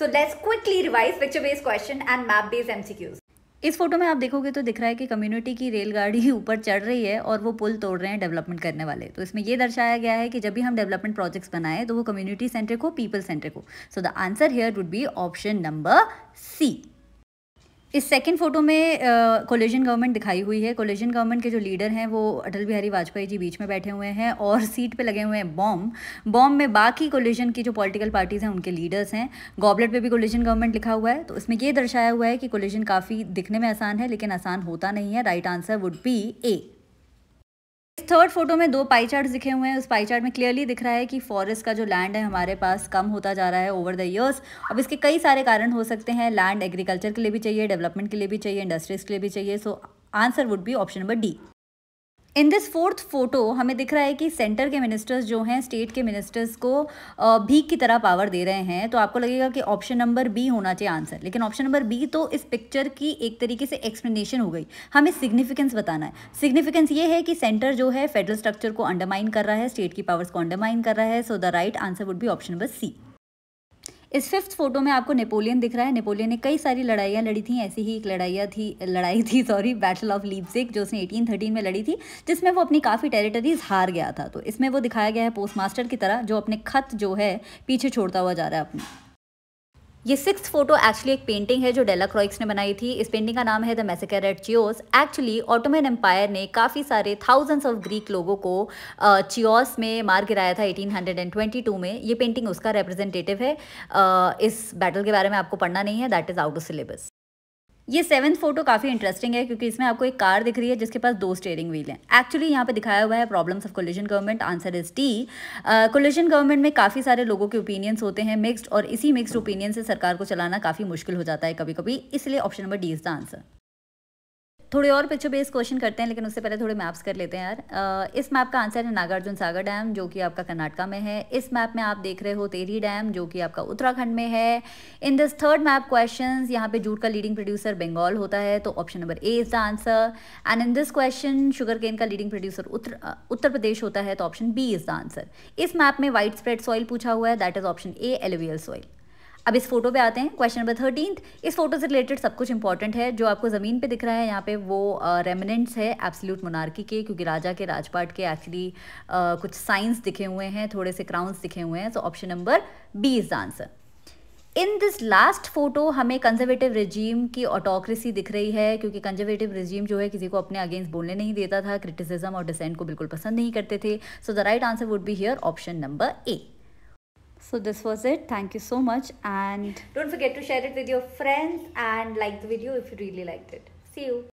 So let's quickly revise picture based question and map based MCQs इस photo में आप देखोगे तो दिख रहा है कि कम्युनिटी की रेलगाड़ी ऊपर चढ़ रही है और वो पुल तोड़ रहे हैं डेवलपमेंट करने वाले तो इसमें ये दर्शाया गया है कि जब भी हम डेवलपमेंट प्रोजेक्ट्स बनाएं तो वो कम्युनिटी सेंटर को पीपल सेंटर को so the answer here would be option number C इस सेकंड फोटो में कोलिजन गवर्नमेंट दिखाई हुई है कोलिजन गवर्नमेंट के जो लीडर हैं वो अटल बिहारी वाजपेयी जी बीच में बैठे हुए हैं और सीट पे लगे हुए हैं बॉम्ब बॉम्ब में बाकी कोलिजन की जो पॉलिटिकल पार्टीज़ हैं उनके लीडर्स हैं गॉबलेट पे भी कोलिजन गवर्नमेंट लिखा हुआ है तो इसमें ये दर्शाया हुआ है कि कोलिजन काफ़ी दिखने में आसान है लेकिन आसान होता नहीं है right answer would be A third photo में दो पाई चार्ट दिखे हुए हैं उस पाई चार्ट में क्लियरली दिख रहा है कि फॉरेस्ट का जो लैंड है हमारे पास कम होता जा रहा है ओवर द ईयर्स अब इसके कई सारे कारण हो सकते हैं लैंड एग्रीकल्चर के लिए भी चाहिए डेवलपमेंट के लिए भी चाहिए इंडस्ट्रीज के लिए भी चाहिए so answer would be option number D in this fourth photo हमें दिख रहा है कि सेंटर के मिनिस्टर्स जो हैं स्टेट के मिनिस्टर्स को भीख की तरह पावर दे रहे हैं तो आपको लगेगा कि ऑप्शन नंबर बी होना चाहिए आंसर लेकिन ऑप्शन नंबर बी तो इस पिक्चर की एक तरीके से एक्सप्लेनेशन हो गई हमें सिग्निफिकेंस बताना है सिग्निफिकेंस ये है कि सेंटर जो है फेडरल स्ट्रक्चर को अंडरमाइन कर रहा है स्टेट की पावर्स को अंडरमाइन कर रहा है so the right answer would be option number C इस फिफ्थ फोटो में आपको नेपोलियन दिख रहा है नेपोलियन ने कई सारी लड़ाइयाँ लड़ी थी ऐसी ही एक लड़ाइया थी लड़ाई थी सॉरी बैटल ऑफ लीपसिक जो उसने एटीन में लड़ी थी जिसमें वो अपनी काफ़ी टेरिटरीज हार गया था तो इसमें वो दिखाया गया है पोस्ट मास्टर की तरह जो अपने खत जो है पीछे छोड़ता हुआ जा रहा है अपने ये सिक्स फोटो एक्चुअली एक पेंटिंग है जो डेला क्रॉइक्स ने बनाई थी इस पेंटिंग का नाम है the massacre at Chios actually Ottoman empire ने काफ़ी सारे थाउजेंड्स ऑफ ग्रीक लोगों को चियोस में मार गिराया था 1822 में ये पेंटिंग उसका रिप्रेजेंटेटिव है इस बैटल के बारे में आपको पढ़ना नहीं है that is out of syllabus ये सेवन फोटो काफ़ी इंटरेस्टिंग है क्योंकि इसमें आपको एक कार दिख रही है जिसके पास दो स्टेयरिंग व्हील हैं एक्चुअली यहाँ पे दिखाया हुआ है problems of coalition government answer is D coalition government में काफ़ी सारे लोगों के ओपिनियंस होते हैं मिक्सड और इसी मिक्सड ओपिनियन से सरकार को चलाना काफ़ी मुश्किल हो जाता है कभी कभी इसलिए option number D is the answer थोड़े और पिक्चर बेस्ड क्वेश्चन करते हैं लेकिन उससे पहले थोड़े मैप्स कर लेते हैं यार इस मैप का आंसर है नागार्जुन सागर डैम जो कि आपका कर्नाटका में है इस मैप में आप देख रहे हो तेरी डैम जो कि आपका उत्तराखंड में है in this third map question यहाँ पे जूट का लीडिंग प्रोड्यूसर बंगाल होता है तो option number A is the answer and in this question sugar cane का लीडिंग प्रोड्यूसर उत्तर उत्तर प्रदेश होता है तो option B is the answer इस मैप में वाइड स्प्रेड सॉइल पूछा हुआ है that is option A alluvial soil अब इस फोटो पे आते हैं क्वेश्चन नंबर थर्टीन इस फोटो से रिलेटेड सब कुछ इंपॉर्टेंट है जो आपको ज़मीन पे दिख रहा है यहाँ पे वो रेमिनेंट्स है एब्सोल्यूट मोनार्की के क्योंकि राजा के राजपाट के एक्चुअली कुछ साइंस दिखे हुए हैं थोड़े से क्राउन्स दिखे हुए हैं so option number B is the answer in this last photo हमें कंजर्वेटिव रिजीम की ऑटोक्रेसी दिख रही है क्योंकि कंजर्वेटिव रिजीम जो है किसी को अपने अगेंस्ट बोलने नहीं देता था क्रिटिसिज्म और डिसेंट को बिल्कुल पसंद नहीं करते थे so the right answer would be here option number A So this was it. Thank you so much and don't forget to share it with your friends and like the video if you really liked it. See you.